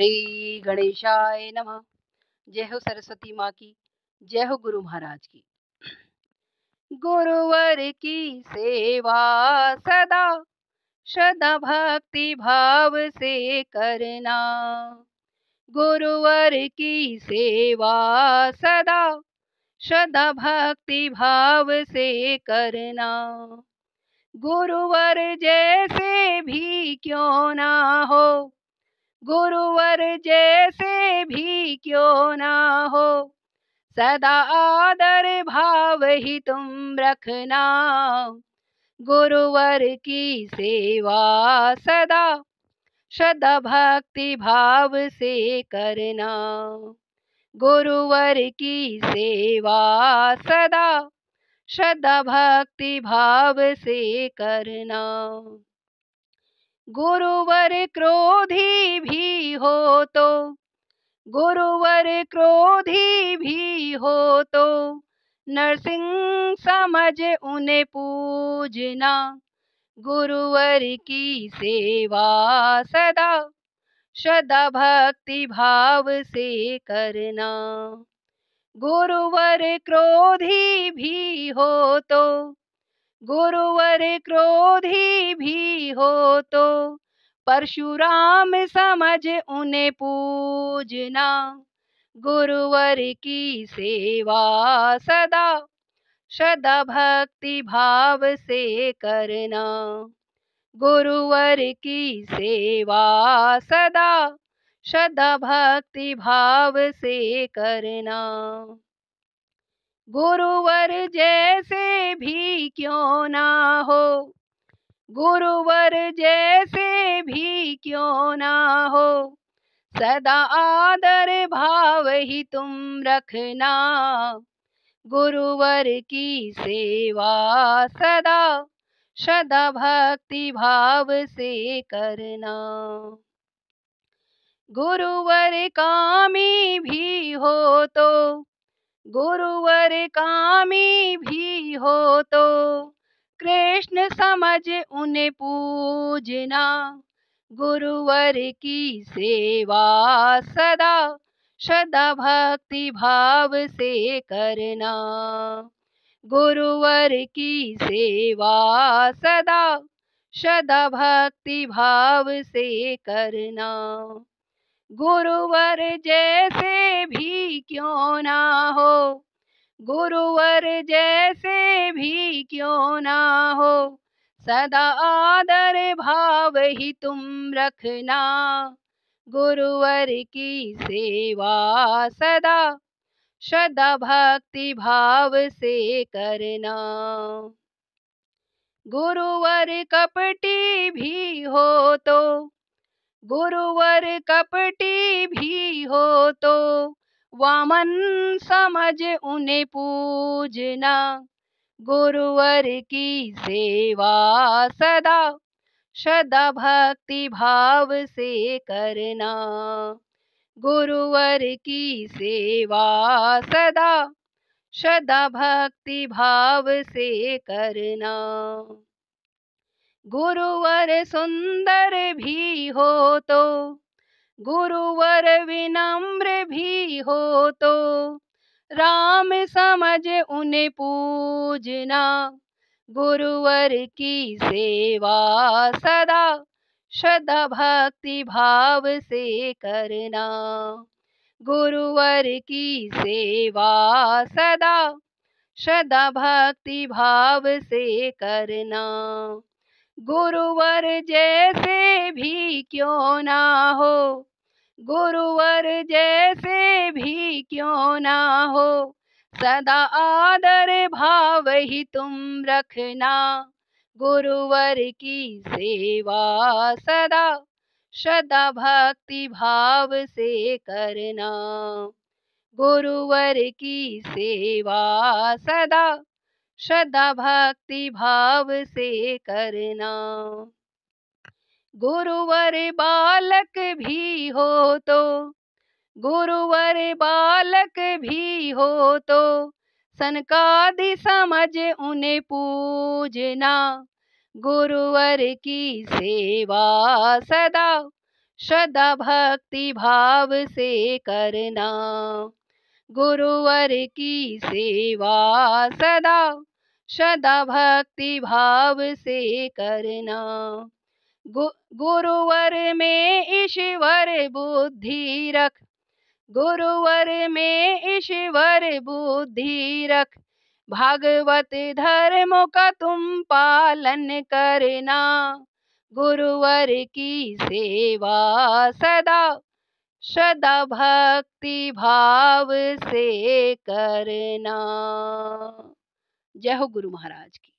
श्री गणेशाय नमः जय हो सरस्वती माँ की जय हो गुरु महाराज की गुरुवर की सेवा सदा श्रद्धा भक्ति भाव से करना गुरुवर की सेवा सदा श्रद्धा भक्ति भाव से करना गुरुवर जैसे भी क्यों ना हो गुरुवर जैसे भी क्यों ना हो सदा आदर भाव ही तुम रखना गुरुवर की सेवा सदा श्रद्धा भक्ति भाव से करना गुरुवर की सेवा सदा श्रद्धा भक्ति भाव से करना गुरुवर क्रोधी भी हो तो गुरुवर क्रोधी भी हो तो नरसिंह समझ उन्हें पूजना गुरुवर की सेवा सदा श्रद्धा भक्ति भाव से करना गुरुवर क्रोधी भी हो तो गुरुवर क्रोधी भी हो तो परशुराम समझ उन्हें पूजना गुरुवर की सेवा सदा सदा भक्ति भाव से करना गुरुवर की सेवा सदा सदा भक्ति भाव से करना गुरुवर जैसे भी क्यों ना हो गुरुवर जैसे भी क्यों ना हो सदा आदर भाव ही तुम रखना गुरुवर की सेवा सदा सदा भक्ति भाव से करना गुरुवर कामी भी हो तो गुरुवर कामी भी हो तो कृष्ण समझ उन्हें पूजना गुरुवर की सेवा सदा श्रद्धा भक्ति भाव से करना गुरुवर की सेवा सदा श्रद्धा भक्ति भाव से करना गुरुवर जैसे भी क्यों ना हो गुरुवर जैसे भी क्यों ना हो सदा आदर भाव ही तुम रखना गुरुवर की सेवा सदा श्रद्धा भक्ति भाव से करना गुरुवर कपटी भी हो तो गुरुवर कपटी भी हो तो वामन समझ उन्हें पूजना गुरुवर की सेवा सदा श्रद्धा भक्ति भाव से करना गुरुवर की सेवा सदा श्रद्धा भक्ति भाव से करना गुरुवर सुंदर भी हो तो गुरुवर विनम्र भी हो तो राम समझ उन्हें पूजना गुरुवर की सेवा सदा श्रद्धा भक्ति भाव से करना गुरुवर की सेवा सदा श्रद्धा भक्ति भाव से करना गुरुवर जैसे भी क्यों ना हो गुरुवर जैसे भी क्यों ना हो सदा आदर भाव ही तुम रखना गुरुवर की सेवा सदा श्रद्धा भक्ति भाव से करना गुरुवर की सेवा सदा श्रद्धा भक्ति भाव से करना गुरुवर बालक भी हो तो गुरुवर बालक भी हो तो सनकादि समझ उन्हें पूजना गुरुवर की सेवा सदा श्रद्धा भक्ति भाव से करना गुरुवर की सेवा सदा सदा भक्ति भाव से करना गु, गुरुवर में ईश्वर बुद्धि रख गुरुवर में ईश्वर बुद्धि रख भागवत धर्म का तुम पालन करना गुरुवर की सेवा सदा सदा भक्ति भाव से करना जय हो गुरु महाराज की